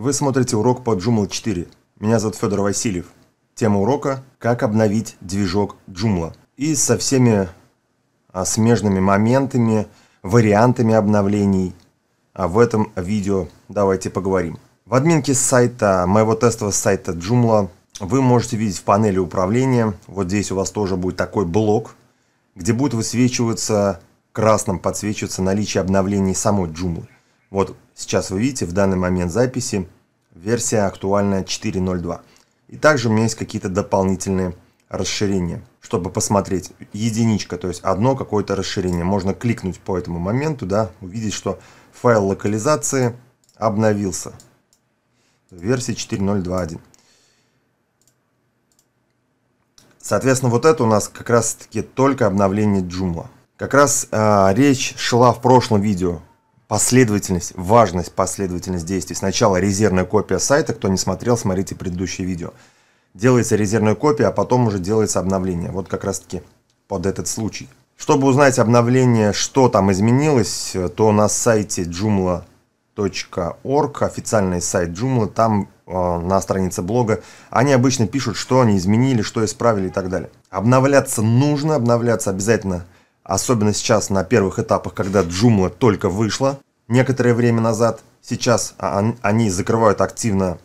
Вы смотрите урок по Joomla 4. Меня зовут Федор Васильев. Тема урока – как обновить движок Joomla. И со всеми а, смежными моментами, вариантами обновлений. А в этом видео давайте поговорим. В админке сайта, моего тестового сайта Joomla, вы можете видеть в панели управления, вот здесь у вас тоже будет такой блок, где будет высвечиваться красным подсвечиваться наличие обновлений самой Joomla. Вот сейчас вы видите в данный момент записи версия актуальная 4.0.2. И также у меня есть какие-то дополнительные расширения, чтобы посмотреть единичка, то есть одно какое-то расширение. Можно кликнуть по этому моменту, да, увидеть, что файл локализации обновился в версии 4.0.2.1. Соответственно, вот это у нас как раз-таки только обновление Joomla. Как раз э, речь шла в прошлом видео последовательность, важность последовательность действий. Сначала резервная копия сайта, кто не смотрел, смотрите предыдущее видео. Делается резервная копия, а потом уже делается обновление. Вот как раз таки под этот случай. Чтобы узнать обновление, что там изменилось, то на сайте joomla.org, официальный сайт Joomla, там э, на странице блога, они обычно пишут, что они изменили, что исправили и так далее. Обновляться нужно, обновляться обязательно нужно особенно сейчас на первых этапах, когда джумла только вышла некоторое время назад. Сейчас а, они закрывают активно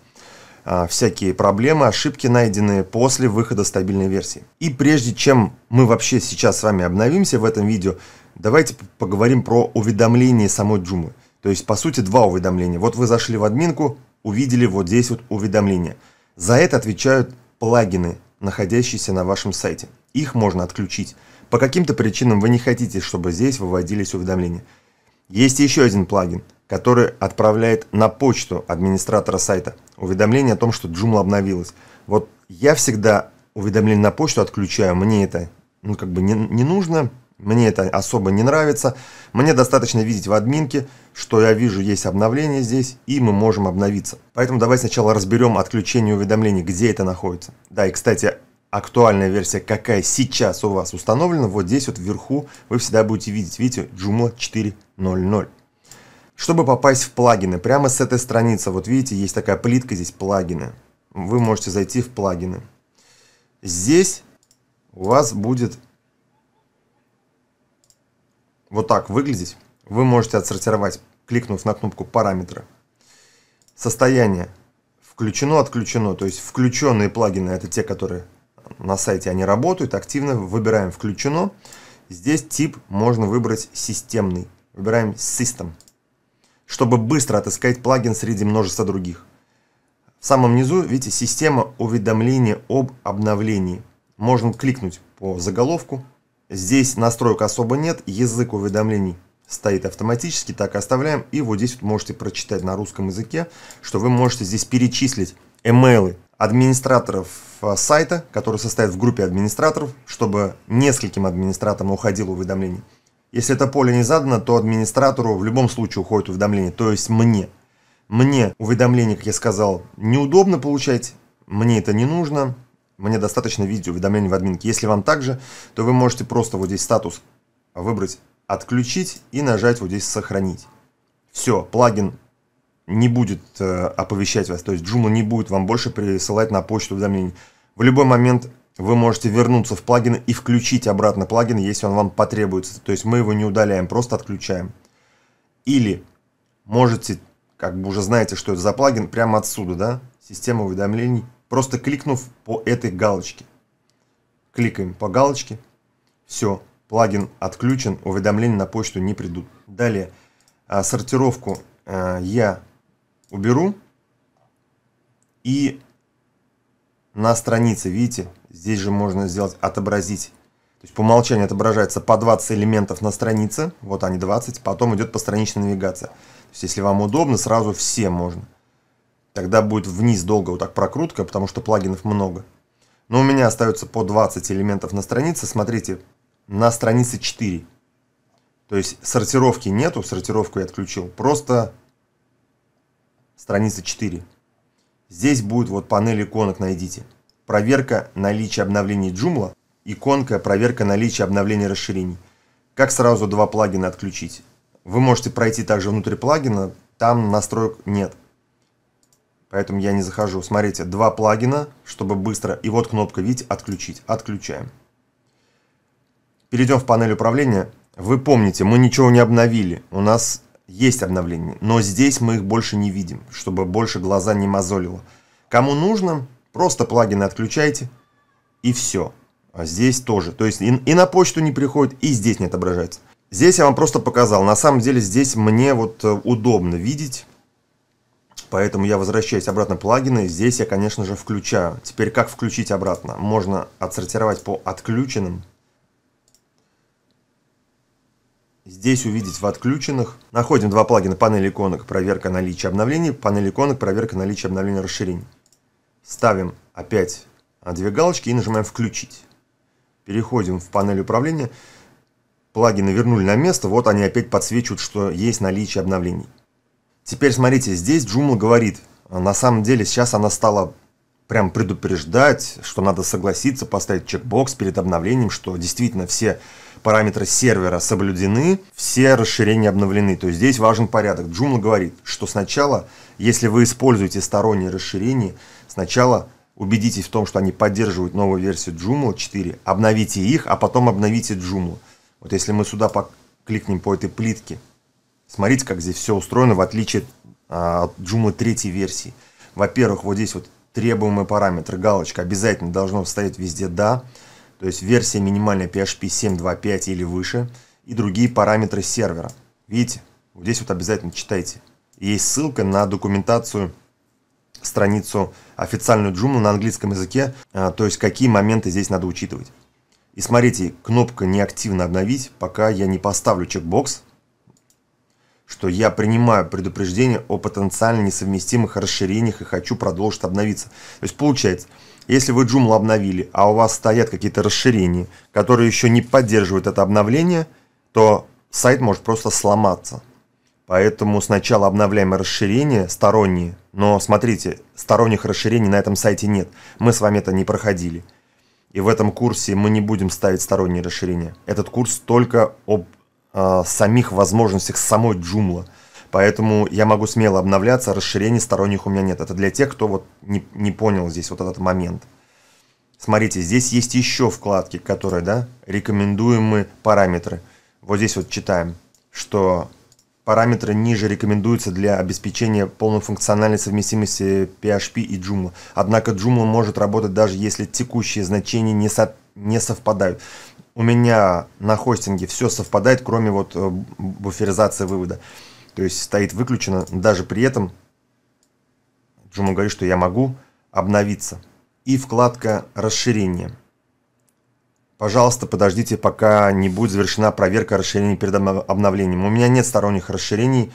а, всякие проблемы, ошибки, найденные после выхода стабильной версии. И прежде чем мы вообще сейчас с вами обновимся в этом видео, давайте поговорим про уведомление самой джумы. То есть, по сути, два уведомления. Вот вы зашли в админку, увидели вот здесь вот уведомление. За это отвечают плагины, находящиеся на вашем сайте. Их можно отключить. По каким-то причинам вы не хотите, чтобы здесь выводились уведомления. Есть еще один плагин, который отправляет на почту администратора сайта уведомление о том, что Joomla обновилась. Вот я всегда уведомление на почту отключаю, мне это ну, как бы не, не нужно, мне это особо не нравится. Мне достаточно видеть в админке, что я вижу, есть обновление здесь, и мы можем обновиться. Поэтому давай сначала разберем отключение уведомлений, где это находится. Да, и, кстати, актуальная версия, какая сейчас у вас установлена, вот здесь вот вверху вы всегда будете видеть, видите, Joomla 4.0.0. Чтобы попасть в плагины, прямо с этой страницы, вот видите, есть такая плитка здесь «Плагины». Вы можете зайти в плагины. Здесь у вас будет вот так выглядеть. Вы можете отсортировать, кликнув на кнопку «Параметры». Состояние включено-отключено, то есть включенные плагины – это те, которые на сайте они работают, активно выбираем «Включено». Здесь тип можно выбрать «Системный». Выбираем «System», чтобы быстро отыскать плагин среди множества других. В самом низу, видите, система уведомления об обновлении. Можно кликнуть по заголовку. Здесь настроек особо нет, язык уведомлений стоит автоматически, так оставляем. И вот здесь вот можете прочитать на русском языке, что вы можете здесь перечислить эмейлы администраторов э, сайта, который состоит в группе администраторов, чтобы нескольким администраторам уходило уведомление. Если это поле не задано, то администратору в любом случае уходит уведомление, то есть мне. Мне уведомление, как я сказал, неудобно получать, мне это не нужно, мне достаточно видеть уведомление в админке. Если вам также, то вы можете просто вот здесь статус выбрать «Отключить» и нажать вот здесь «Сохранить». Все, плагин не будет э, оповещать вас, то есть Joomla не будет вам больше присылать на почту уведомлений. В любой момент вы можете вернуться в плагин и включить обратно плагин, если он вам потребуется. То есть мы его не удаляем, просто отключаем. Или можете, как бы уже знаете, что это за плагин, прямо отсюда, да, система уведомлений, просто кликнув по этой галочке. Кликаем по галочке. Все, плагин отключен, уведомления на почту не придут. Далее, а, сортировку э, я уберу. И на странице, видите, здесь же можно сделать отобразить. То есть по умолчанию отображается по 20 элементов на странице, вот они 20, потом идет постраничная навигация. То есть если вам удобно, сразу все можно. Тогда будет вниз долго вот так прокрутка, потому что плагинов много. Но у меня остается по 20 элементов на странице. Смотрите, на странице 4. То есть сортировки нету, сортировку я отключил. Просто страница 4. Здесь будет вот панель иконок найдите. Проверка наличия обновлений Joomla, иконка проверка наличия обновлений расширений. Как сразу два плагина отключить. Вы можете пройти также внутрь плагина, там настроек нет. Поэтому я не захожу. Смотрите, два плагина, чтобы быстро. И вот кнопка, видите, отключить. Отключаем. Перейдем в панель управления. Вы помните, мы ничего не обновили. У нас есть обновления, но здесь мы их больше не видим, чтобы больше глаза не мозолило. Кому нужно, просто плагины отключайте и все. А здесь тоже. То есть и, и на почту не приходит, и здесь не отображается. Здесь я вам просто показал. На самом деле здесь мне вот э, удобно видеть. Поэтому я возвращаюсь обратно плагины. Здесь я, конечно же, включаю. Теперь как включить обратно? Можно отсортировать по отключенным Здесь увидеть в отключенных. Находим два плагина панель иконок, проверка наличия обновлений, панель иконок, проверка наличия обновлений расширений. Ставим опять две галочки и нажимаем включить. Переходим в панель управления. Плагины вернули на место, вот они опять подсвечивают, что есть наличие обновлений. Теперь смотрите, здесь Joomla говорит, а на самом деле сейчас она стала прям предупреждать, что надо согласиться, поставить чекбокс перед обновлением, что действительно все параметры сервера соблюдены, все расширения обновлены. То есть здесь важен порядок. Joomla говорит, что сначала, если вы используете сторонние расширения, сначала убедитесь в том, что они поддерживают новую версию Joomla 4, обновите их, а потом обновите Joomla. Вот если мы сюда кликнем по этой плитке, смотрите, как здесь все устроено, в отличие а, от Joomla 3 версии. Во-первых, вот здесь вот требуемые параметры, галочка обязательно должно стоять везде «да», то есть версия минимальная PHP 7.2.5 или выше, и другие параметры сервера. Видите? Вот здесь вот обязательно читайте. Есть ссылка на документацию, страницу официальную Joomla на английском языке, а, то есть какие моменты здесь надо учитывать. И смотрите, кнопка «Неактивно обновить», пока я не поставлю чекбокс, что я принимаю предупреждение о потенциально несовместимых расширениях и хочу продолжить обновиться. То есть получается, если вы Joomla обновили, а у вас стоят какие-то расширения, которые еще не поддерживают это обновление, то сайт может просто сломаться. Поэтому сначала обновляем расширения сторонние, но смотрите, сторонних расширений на этом сайте нет. Мы с вами это не проходили. И в этом курсе мы не будем ставить сторонние расширения. Этот курс только об э, самих возможностях самой Joomla – Поэтому я могу смело обновляться, расширений сторонних у меня нет. Это для тех, кто вот не, не понял здесь вот этот момент. Смотрите, здесь есть еще вкладки, которые, да, рекомендуемые параметры. Вот здесь вот читаем, что параметры ниже рекомендуются для обеспечения полной функциональной совместимости PHP и Joomla. Однако Joomla может работать даже если текущие значения не, со, не совпадают. У меня на хостинге все совпадает, кроме вот э, буферизации вывода. То есть стоит выключено. Даже при этом Джума говорит, что я могу обновиться. И вкладка расширения. Пожалуйста, подождите, пока не будет завершена проверка расширений перед обновлением. У меня нет сторонних расширений,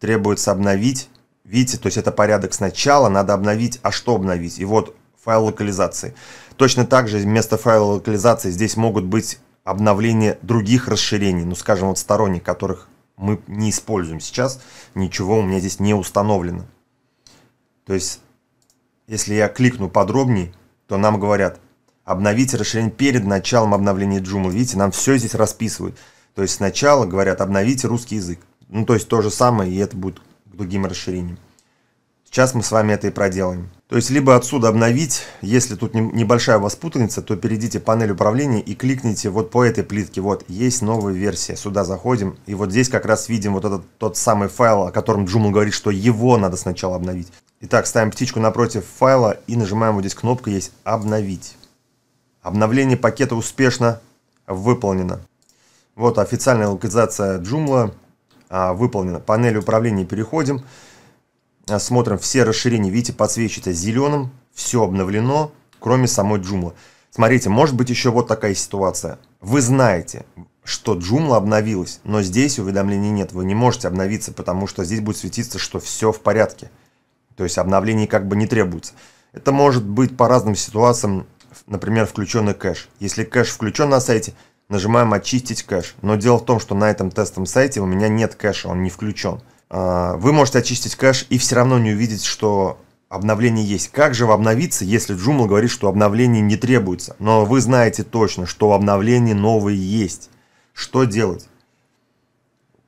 требуется обновить. Видите, то есть это порядок сначала, надо обновить, а что обновить? И вот файл локализации. Точно так же вместо файла локализации здесь могут быть обновления других расширений, ну скажем, вот сторонних, которых мы не используем сейчас, ничего у меня здесь не установлено. То есть, если я кликну подробнее, то нам говорят, обновите расширение перед началом обновления Joomla. Видите, нам все здесь расписывают. То есть сначала говорят, обновите русский язык. Ну, то есть то же самое, и это будет к другим расширениям Сейчас мы с вами это и проделаем. То есть, либо отсюда обновить, если тут небольшая у вас путаница, то перейдите в панель управления и кликните вот по этой плитке. Вот, есть новая версия. Сюда заходим, и вот здесь как раз видим вот этот тот самый файл, о котором Джумл говорит, что его надо сначала обновить. Итак, ставим птичку напротив файла и нажимаем вот здесь кнопку есть «Обновить». Обновление пакета успешно выполнено. Вот официальная локализация Joomla а, выполнена. Панель управления Переходим. Э, смотрим все расширения, видите, подсвечивается зеленым, все обновлено, кроме самой Joomla. Смотрите, может быть еще вот такая ситуация. Вы знаете, что Joomla обновилась, но здесь уведомлений нет, вы не можете обновиться, потому что здесь будет светиться, что все в порядке. То есть обновлений как бы не требуется. Это может быть по разным ситуациям, например, включенный кэш. Если кэш включен на сайте, нажимаем «Очистить кэш». Но дело в том, что на этом тестовом сайте у меня нет кэша, он не включен. А, вы можете очистить кэш и все равно не увидеть, что обновление есть. Как же обновиться, если Joomla говорит, что обновление не требуется? Но вы знаете точно, что обновления новые есть. Что делать?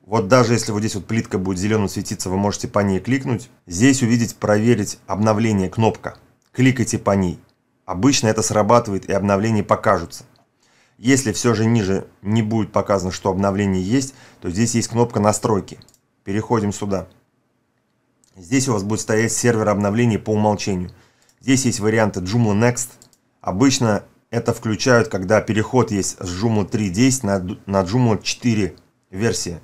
Вот даже если вот здесь вот плитка будет зеленым светиться, вы можете по ней кликнуть. Здесь увидеть «Проверить обновление» кнопка. Кликайте по ней. Обычно это срабатывает и обновления покажутся. Если все же ниже не будет показано, что обновление есть, то здесь есть кнопка «Настройки». Переходим сюда. Здесь у вас будет стоять сервер обновлений по умолчанию. Здесь есть варианты Joomla Next. Обычно это включают, когда переход есть с Joomla 3.10 на, на Joomla 4 версии.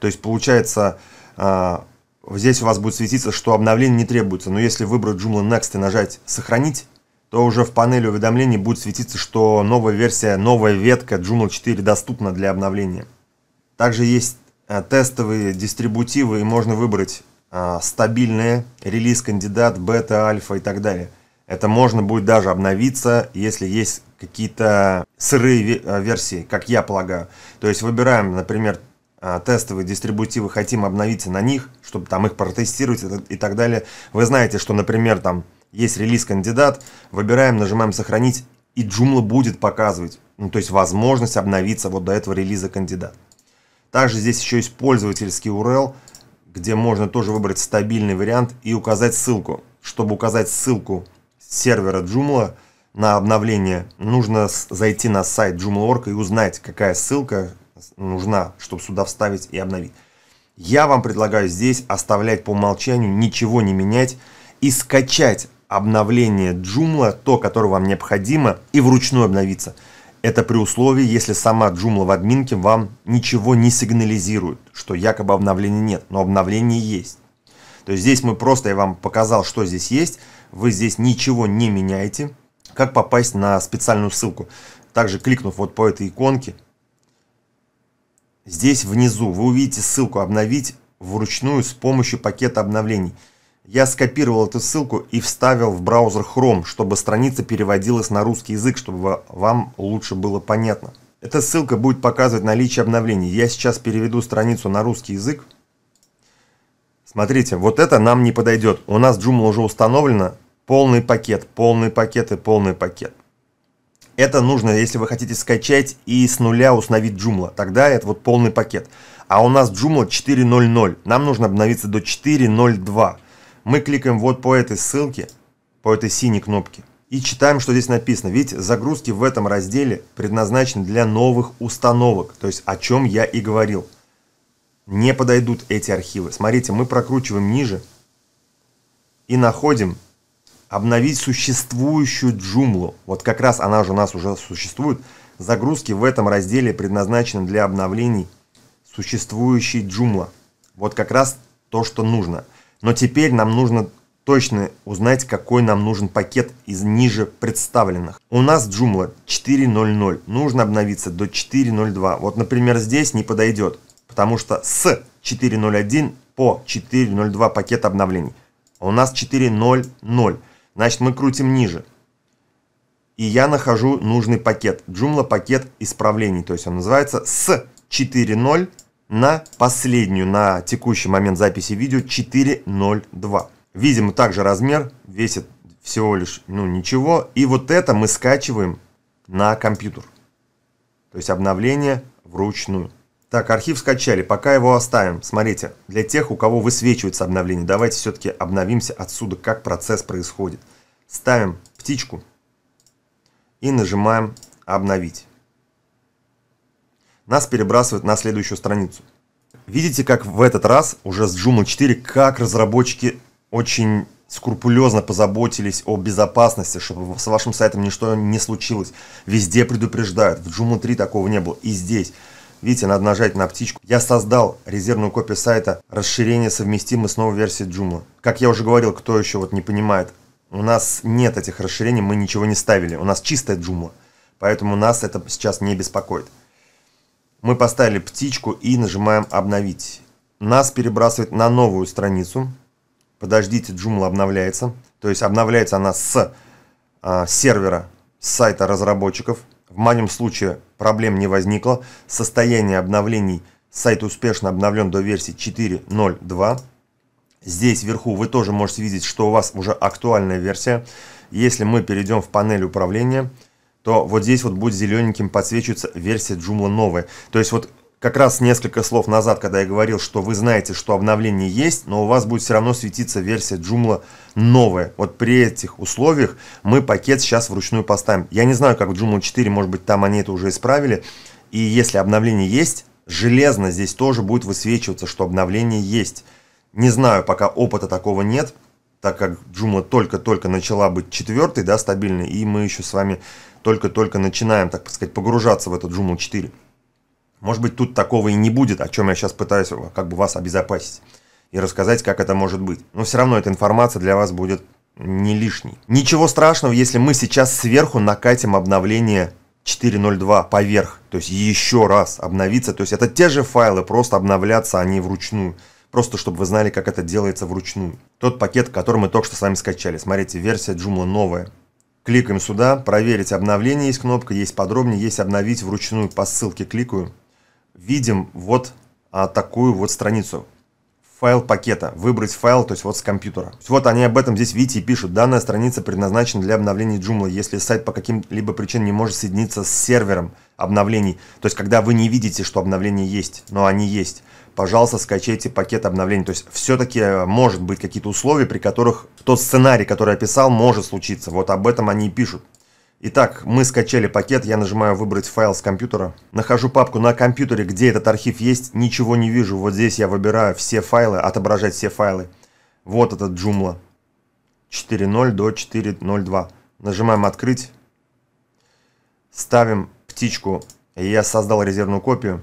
То есть получается, а, здесь у вас будет светиться, что обновление не требуется. Но если выбрать Joomla Next и нажать «Сохранить», то уже в панели уведомлений будет светиться, что новая версия, новая ветка Joomla 4 доступна для обновления. Также есть Э, тестовые дистрибутивы, и можно выбрать э, стабильные, релиз-кандидат, бета, альфа и так далее. Это можно будет даже обновиться, если есть какие-то сырые э, версии, как я полагаю. То есть выбираем, например, тестовые дистрибутивы, хотим обновиться на них, чтобы там их протестировать и так далее. Вы знаете, что, например, там есть релиз-кандидат, выбираем, нажимаем «Сохранить», и Joomla будет показывать, ну, то есть возможность обновиться вот до этого релиза кандидат. Также здесь еще есть пользовательский URL, где можно тоже выбрать стабильный вариант и указать ссылку. Чтобы указать ссылку сервера Joomla на обновление, нужно зайти на сайт Joomla.org и узнать, какая ссылка нужна, чтобы сюда вставить и обновить. Я вам предлагаю здесь оставлять по умолчанию, ничего не менять и скачать обновление Joomla, то, которое вам необходимо, и вручную обновиться – это при условии, если сама Joomla в админке вам ничего не сигнализирует, что якобы обновления нет, но обновление есть. То есть здесь мы просто, я вам показал, что здесь есть, вы здесь ничего не меняете, как попасть на специальную ссылку. Также кликнув вот по этой иконке, здесь внизу вы увидите ссылку «Обновить вручную с помощью пакета обновлений». Я скопировал эту ссылку и вставил в браузер Chrome, чтобы страница переводилась на русский язык, чтобы вам лучше было понятно. Эта ссылка будет показывать наличие обновлений. Я сейчас переведу страницу на русский язык. Смотрите, вот это нам не подойдет. У нас Joomla уже установлено. Полный пакет, полный пакет и полный пакет. Это нужно, если вы хотите скачать и с нуля установить Joomla. Тогда это вот полный пакет. А у нас Joomla 4.0.0. Нам нужно обновиться до 4.0.2 мы кликаем вот по этой ссылке, по этой синей кнопке, и читаем, что здесь написано. Ведь загрузки в этом разделе предназначены для новых установок, то есть о чем я и говорил. Не подойдут эти архивы. Смотрите, мы прокручиваем ниже и находим обновить существующую джумлу. Вот как раз она же у нас уже существует. Загрузки в этом разделе предназначены для обновлений существующей джумла. Вот как раз то, что нужно – но теперь нам нужно точно узнать, какой нам нужен пакет из ниже представленных. У нас Joomla 4.0.0, нужно обновиться до 4.0.2. Вот, например, здесь не подойдет, потому что с 4.0.1 по 4.0.2 пакет обновлений. А у нас 4.0.0, значит мы крутим ниже. И я нахожу нужный пакет, Joomla пакет исправлений, то есть он называется с 4.0.0 на последнюю, на текущий момент записи видео 4.02. Видим также размер, весит всего лишь, ну, ничего. И вот это мы скачиваем на компьютер. То есть обновление вручную. Так, архив скачали, пока его оставим. Смотрите, для тех, у кого высвечивается обновление, давайте все-таки обновимся отсюда, как процесс происходит. Ставим птичку и нажимаем «Обновить» нас перебрасывает на следующую страницу. Видите, как в этот раз уже с Joomla 4, как разработчики очень скрупулезно позаботились о безопасности, чтобы с вашим сайтом ничто не случилось. Везде предупреждают. В Joomla 3 такого не было. И здесь. Видите, надо нажать на птичку. Я создал резервную копию сайта расширение совместимы с новой версией Joomla. Как я уже говорил, кто еще вот не понимает, у нас нет этих расширений, мы ничего не ставили. У нас чистая Joomla. Поэтому нас это сейчас не беспокоит. Мы поставили птичку и нажимаем «Обновить». Нас перебрасывает на новую страницу. Подождите, Joomla обновляется. То есть обновляется она с а, сервера, с сайта разработчиков. В моем случае проблем не возникло. Состояние обновлений сайт успешно обновлен до версии 4.0.2. Здесь вверху вы тоже можете видеть, что у вас уже актуальная версия. Если мы перейдем в панель управления – то вот здесь вот будет зелененьким подсвечиваться версия Joomla новая. То есть вот как раз несколько слов назад, когда я говорил, что вы знаете, что обновление есть, но у вас будет все равно светиться версия Joomla новая. Вот при этих условиях мы пакет сейчас вручную поставим. Я не знаю, как в Joomla 4, может быть, там они это уже исправили. И если обновление есть, железно здесь тоже будет высвечиваться, что обновление есть. Не знаю, пока опыта такого нет, так как Joomla только-только начала быть четвертой, да, стабильной, и мы еще с вами только-только начинаем, так сказать, погружаться в этот Joomla 4. Может быть, тут такого и не будет, о чем я сейчас пытаюсь как бы вас обезопасить и рассказать, как это может быть. Но все равно эта информация для вас будет не лишней. Ничего страшного, если мы сейчас сверху накатим обновление 4.0.2 поверх, то есть еще раз обновиться, то есть это те же файлы, просто обновляться они вручную. Просто чтобы вы знали, как это делается вручную. Тот пакет, который мы только что с вами скачали. Смотрите, версия Joomla новая, Кликаем сюда, проверить обновление есть кнопка, есть подробнее, есть обновить вручную, по ссылке кликаю. Видим вот а, такую вот страницу. Файл пакета, выбрать файл, то есть вот с компьютера. Вот они об этом здесь видите и пишут. Данная страница предназначена для обновления Joomla, если сайт по каким-либо причинам не может соединиться с сервером обновлений. То есть когда вы не видите, что обновление есть, но они есть пожалуйста, скачайте пакет обновлений. То есть все-таки э, может быть какие-то условия, при которых тот сценарий, который я писал, может случиться. Вот об этом они и пишут. Итак, мы скачали пакет, я нажимаю «Выбрать файл с компьютера». Нахожу папку на компьютере, где этот архив есть, ничего не вижу. Вот здесь я выбираю все файлы, отображать все файлы. Вот этот Joomla. 4.0 до 4.02. Нажимаем «Открыть». Ставим птичку. Я создал резервную копию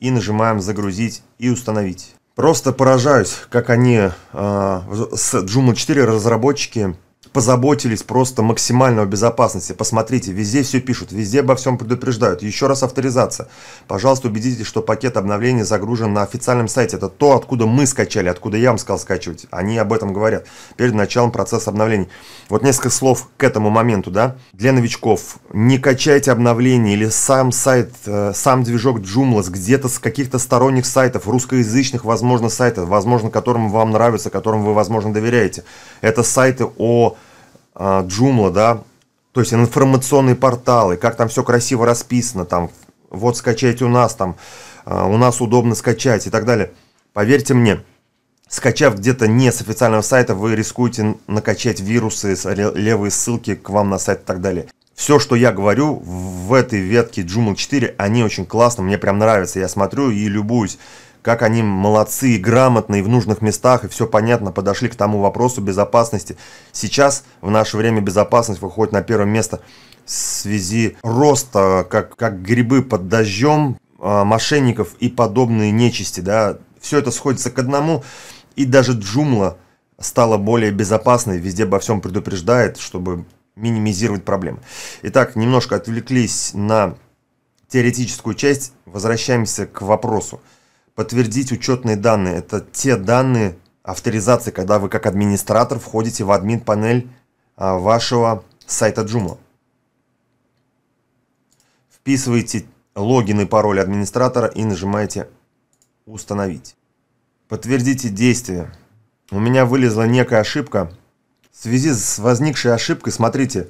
и нажимаем «Загрузить» и «Установить». Просто поражаюсь, как они э, с Joomla 4 разработчики позаботились просто максимально о безопасности. Посмотрите, везде все пишут, везде обо всем предупреждают. Еще раз авторизация. Пожалуйста, убедитесь, что пакет обновления загружен на официальном сайте. Это то, откуда мы скачали, откуда я вам сказал скачивать. Они об этом говорят перед началом процесса обновлений. Вот несколько слов к этому моменту, да. Для новичков, не качайте обновления или сам сайт, э, сам движок Joomla где-то с каких-то сторонних сайтов, русскоязычных, возможно, сайтов, возможно, которым вам нравится, которым вы, возможно, доверяете. Это сайты о Джумла, да, то есть информационные порталы, как там все красиво расписано, там, вот скачайте у нас, там, а, у нас удобно скачать и так далее. Поверьте мне, скачав где-то не с официального сайта, вы рискуете накачать вирусы, левые ссылки к вам на сайт и так далее. Все, что я говорю в этой ветке Joomla 4, они очень классно, мне прям нравятся, я смотрю и любуюсь как они молодцы и грамотно, и в нужных местах, и все понятно, подошли к тому вопросу безопасности. Сейчас, в наше время, безопасность выходит на первое место в связи роста, как, как грибы под дождем, э, а, мошенников и подобные нечисти, да, все это сходится к одному, и даже Джумла стала более безопасной, везде обо всем предупреждает, чтобы минимизировать проблемы. Итак, немножко отвлеклись на теоретическую часть, возвращаемся к вопросу подтвердить учетные данные. Это те данные авторизации, когда вы как администратор входите в админ панель а, вашего сайта Joomla. Вписываете логин и пароль администратора и нажимаете «Установить». Подтвердите действие. У меня вылезла некая ошибка. В связи с возникшей ошибкой, смотрите,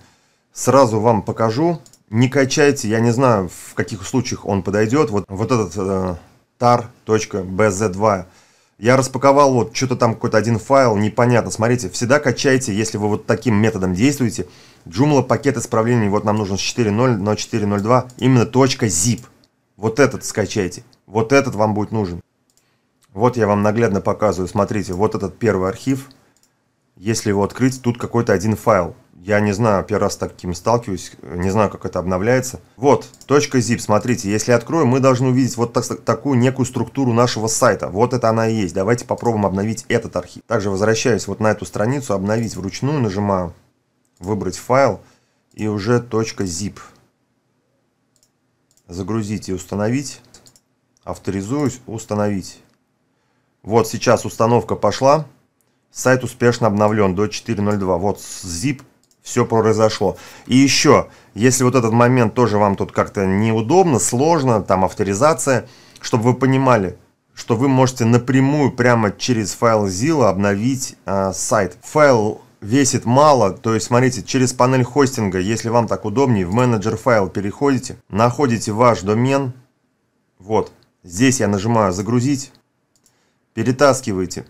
сразу вам покажу. Не качайте, я не знаю, в каких случаях он подойдет. Вот, вот этот э, tar.bz2. Я распаковал вот что-то там какой-то один файл, непонятно. Смотрите, всегда качайте, если вы вот таким методом действуете. Joomla пакет исправлений, вот нам нужен 4.0, но 4.02, именно .zip. Вот этот скачайте, вот этот вам будет нужен. Вот я вам наглядно показываю, смотрите, вот этот первый архив. Если его открыть, тут какой-то один файл. Я не знаю, первый раз с таким сталкиваюсь, не знаю, как это обновляется. Вот, точка zip, смотрите, если открою, мы должны увидеть вот так, такую некую структуру нашего сайта. Вот это она и есть. Давайте попробуем обновить этот архив. Также возвращаюсь вот на эту страницу, обновить вручную, нажимаю выбрать файл и уже точка .zip. Загрузить и установить. Авторизуюсь, установить. Вот сейчас установка пошла. Сайт успешно обновлен до 4.02. Вот zip все произошло. И еще, если вот этот момент тоже вам тут как-то неудобно, сложно, там авторизация, чтобы вы понимали, что вы можете напрямую прямо через файл Zilla обновить э, сайт. Файл весит мало, то есть смотрите, через панель хостинга, если вам так удобнее, в менеджер файл переходите, находите ваш домен, вот, здесь я нажимаю загрузить, перетаскиваете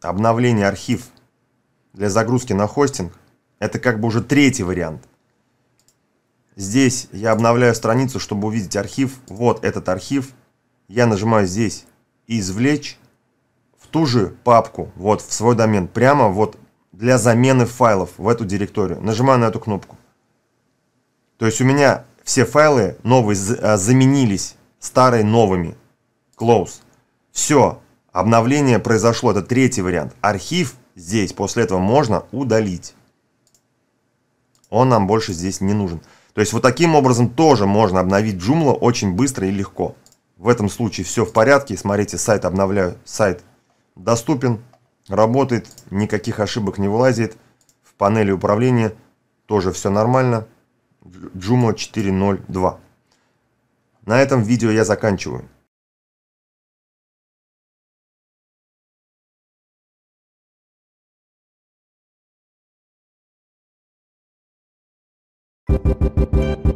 обновление архив для загрузки на хостинг, это как бы уже третий вариант. Здесь я обновляю страницу, чтобы увидеть архив. Вот этот архив. Я нажимаю здесь «Извлечь» в ту же папку, вот в свой домен, прямо вот для замены файлов в эту директорию. Нажимаю на эту кнопку. То есть у меня все файлы новые а, заменились старые новыми. Close. Все, обновление произошло, это третий вариант. Архив здесь после этого можно удалить. Он нам больше здесь не нужен. То есть вот таким образом тоже можно обновить Joomla очень быстро и легко. В этом случае все в порядке. Смотрите, сайт обновляю. Сайт доступен, работает, никаких ошибок не вылазит. В панели управления тоже все нормально. Joomla 4.0.2. На этом видео я заканчиваю. Thank you.